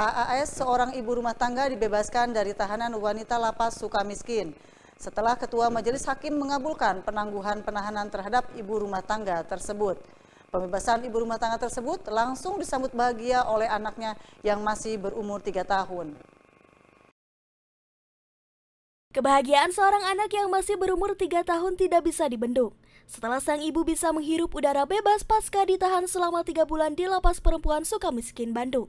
AAS seorang ibu rumah tangga dibebaskan dari tahanan wanita lapas suka miskin setelah Ketua Majelis Hakim mengabulkan penangguhan penahanan terhadap ibu rumah tangga tersebut. Pembebasan ibu rumah tangga tersebut langsung disambut bahagia oleh anaknya yang masih berumur 3 tahun. Kebahagiaan seorang anak yang masih berumur 3 tahun tidak bisa dibendung. Setelah sang ibu bisa menghirup udara bebas pasca ditahan selama tiga bulan di lapas perempuan Sukamiskin, Bandung.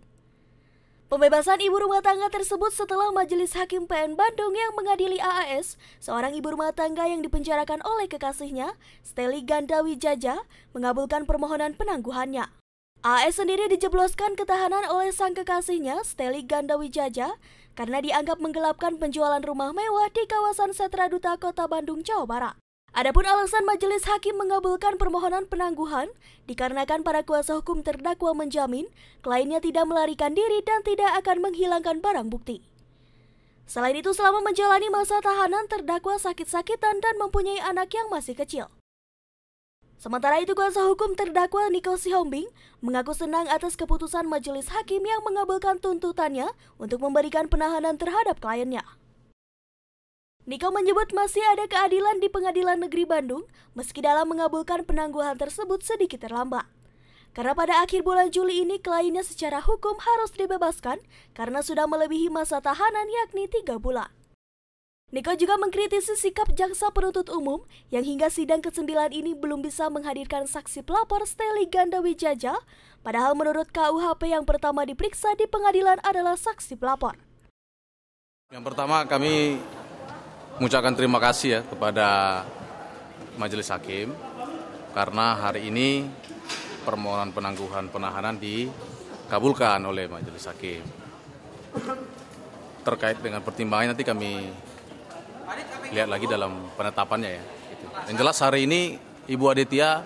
Pembebasan ibu rumah tangga tersebut setelah Majelis Hakim PN Bandung yang mengadili AAS, seorang ibu rumah tangga yang dipenjarakan oleh kekasihnya, Steli Gandawi Jaja, mengabulkan permohonan penangguhannya. AAS sendiri dijebloskan ketahanan oleh sang kekasihnya, Steli Gandawi Jaja, karena dianggap menggelapkan penjualan rumah mewah di kawasan Setra Duta Kota Bandung, Jawa Barat. Adapun alasan majelis hakim mengabulkan permohonan penangguhan dikarenakan para kuasa hukum terdakwa menjamin kliennya tidak melarikan diri dan tidak akan menghilangkan barang bukti. Selain itu, selama menjalani masa tahanan terdakwa sakit-sakitan dan mempunyai anak yang masih kecil. Sementara itu, kuasa hukum terdakwa Niko Sihombing mengaku senang atas keputusan majelis hakim yang mengabulkan tuntutannya untuk memberikan penahanan terhadap kliennya. Niko menyebut masih ada keadilan di Pengadilan Negeri Bandung meski dalam mengabulkan penangguhan tersebut sedikit terlambat. Karena pada akhir bulan Juli ini kliennya secara hukum harus dibebaskan karena sudah melebihi masa tahanan yakni tiga bulan. Niko juga mengkritisi sikap jaksa penuntut umum yang hingga sidang ke-9 ini belum bisa menghadirkan saksi pelapor Steli Ganda Wijaja, padahal menurut KUHP yang pertama diperiksa di pengadilan adalah saksi pelapor. Yang pertama kami mengucapkan terima kasih ya kepada Majelis Hakim karena hari ini permohonan penangguhan penahanan dikabulkan oleh Majelis Hakim. Terkait dengan pertimbangan nanti kami lihat lagi dalam penetapannya ya. Gitu. Yang jelas hari ini Ibu Aditya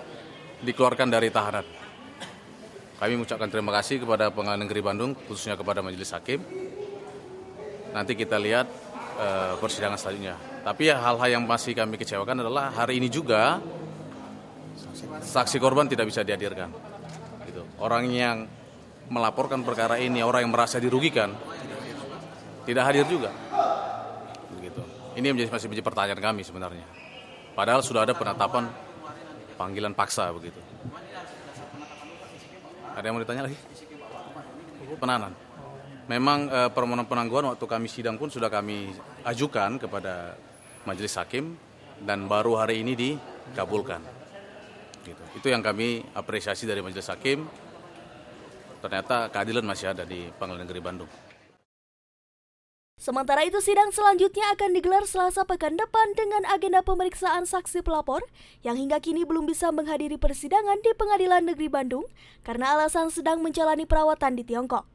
dikeluarkan dari tahanan. Kami mengucapkan terima kasih kepada Pengadilan Negeri Bandung, khususnya kepada Majelis Hakim. Nanti kita lihat Eh, persidangan selanjutnya. Tapi ya, hal-hal yang masih kami kecewakan adalah hari ini juga saksi korban tidak bisa dihadirkan. Gitu. Orang yang melaporkan perkara ini, orang yang merasa dirugikan, tidak hadir juga. Begitu. Ini menjadi masih menjadi pertanyaan kami sebenarnya. Padahal sudah ada penetapan panggilan paksa begitu. Ada yang mau ditanya lagi? Penanan. Memang eh, permohonan penangguhan waktu kami sidang pun sudah kami ajukan kepada Majelis Hakim dan baru hari ini dikabulkan. Gitu. Itu yang kami apresiasi dari Majelis Hakim. Ternyata keadilan masih ada di Pengadilan Negeri Bandung. Sementara itu sidang selanjutnya akan digelar Selasa pekan depan dengan agenda pemeriksaan saksi pelapor yang hingga kini belum bisa menghadiri persidangan di Pengadilan Negeri Bandung karena alasan sedang menjalani perawatan di Tiongkok.